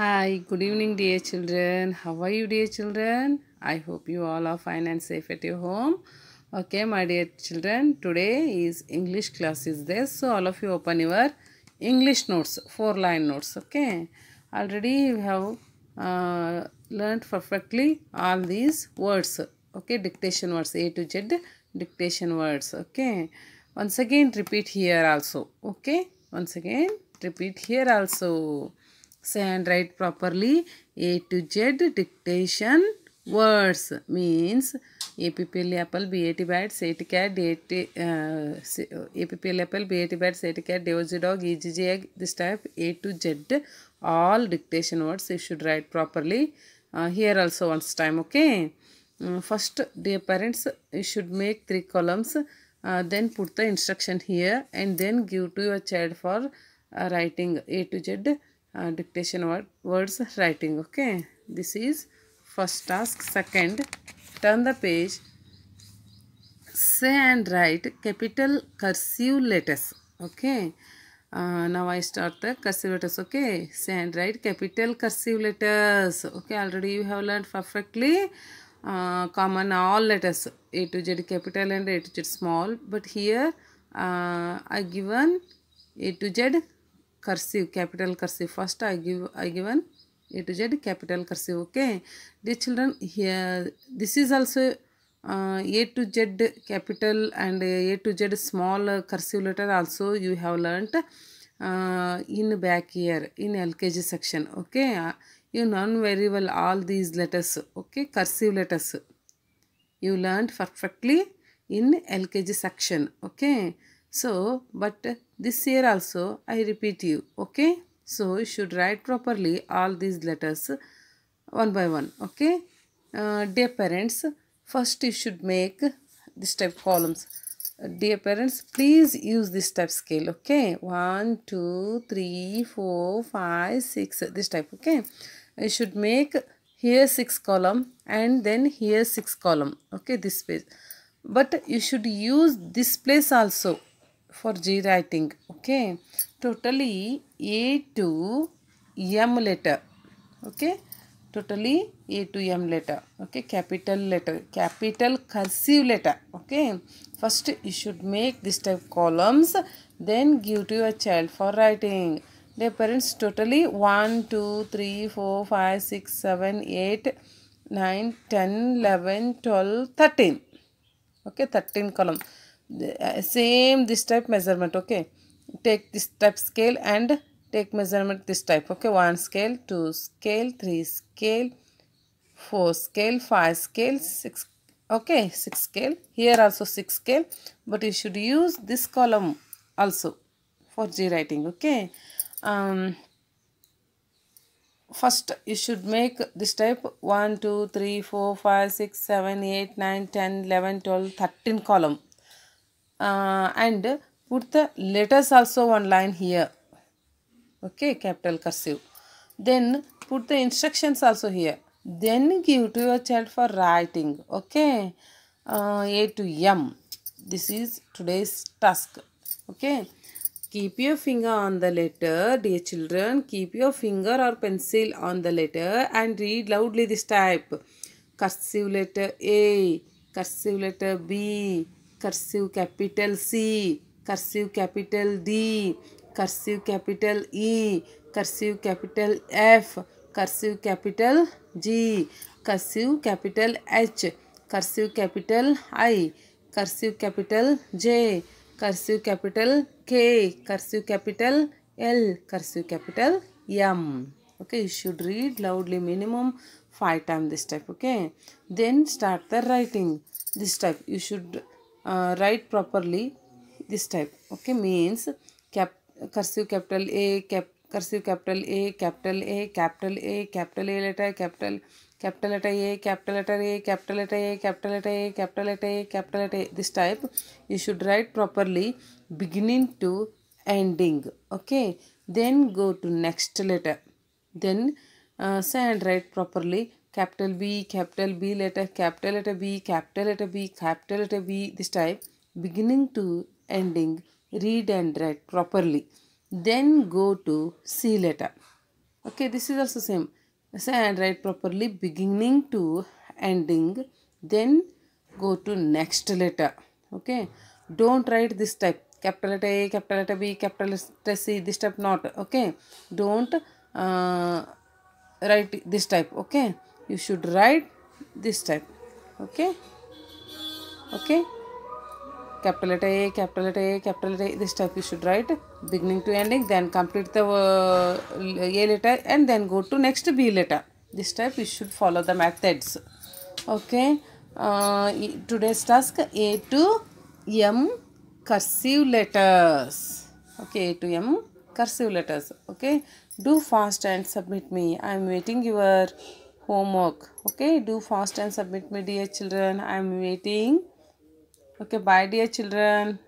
Hi, good evening dear children. How are you dear children? I hope you all are fine and safe at your home. Okay my dear children, today is English class is this. So all of you open your English notes, four line notes. Okay, already you have uh, learned perfectly all these words. Okay, dictation words A to Z dictation words. Okay, once again repeat here also. Okay, once again repeat here also say and write properly A to Z dictation words means APPL apple BAT bat SAT cat DAT uh, APPL apple BAT bat SAT cat DOG dog EGG egg this type A to Z all dictation words you should write properly uh, here also once time okay uh, first dear parents you should make three columns uh, then put the instruction here and then give to your child for uh, writing A to Z uh, dictation word, words writing okay this is first task second turn the page say and write capital cursive letters okay uh, now I start the cursive letters okay say and write capital cursive letters okay already you have learned perfectly uh, common all letters A to Z capital and A to Z small but here uh, I given A to Z cursive capital cursive first i give i given a to z capital cursive okay dear children here this is also uh, a to z capital and a to z small cursive letter also you have learnt uh, in back year in lkg section okay uh, you learn very well all these letters okay cursive letters you learned perfectly in lkg section okay So, but this year also I repeat you, okay? So, you should write properly all these letters one by one, okay? Uh, dear parents, first you should make this type columns. dear parents, please use this type scale, okay? 1, 2, 3, 4, 5, 6, this type, okay? You should make here 6 column and then here 6 column, okay? This space. But you should use this place also, for G writing. Okay. Totally A to M letter. Okay. Totally A to M letter. Okay. Capital letter. Capital cursive letter. Okay. First you should make this type columns. Then give to your child for writing. Their parents totally 1, 2, 3, 4, 5, 6, 7, 8, 9, 10, 11, 12, 13. Okay. 13 column. Uh, same this type measurement okay take this type scale and take measurement this type okay one scale two scale three scale four scale five scale six okay six scale here also six scale but you should use this column also for g writing okay um first you should make this type 1 2 3 4 5 6 7 8 9 10 11 12 13 column uh, and put the letters also one line here okay capital cursive then put the instructions also here then give to your child for writing okay uh, a to m this is today's task okay keep your finger on the letter dear children keep your finger or pencil on the letter and read loudly this type cursive letter a cursive letter b cursive capital C cursive capital D cursive capital E cursive capital F cursive capital G cursive capital H cursive capital I cursive capital J cursive capital K cursive capital L cursive capital M okay you should read loudly minimum five time this type okay then start the writing this type you should uh, write properly this type okay means cap cursive capital a cap cursive capital a capital a capital a capital a letter capital capital letter a capital letter a capital letter a capital letter a capital letter a capital letter a this type you should write properly beginning to ending okay then go to next letter then uh, say and write properly capital B, capital B letter, capital letter B, capital letter B, capital letter B, this type, beginning to ending, read and write properly. Then go to C letter. Okay, this is also same. Say and write properly, beginning to ending, then go to next letter. Okay, don't write this type. Capital letter A, capital letter B, capital letter C, this type not. Okay, don't uh, write this type. Okay you should write this type okay okay capital letter A, capital letter A, capital letter A, this type you should write beginning to ending then complete the uh, A letter and then go to next B letter. This type you should follow the methods. Okay. Uh, today's task A to M cursive letters. Okay, A to M cursive letters. Okay. Do fast and submit me. I am waiting your homework okay do fast and submit my dear children i am waiting okay bye dear children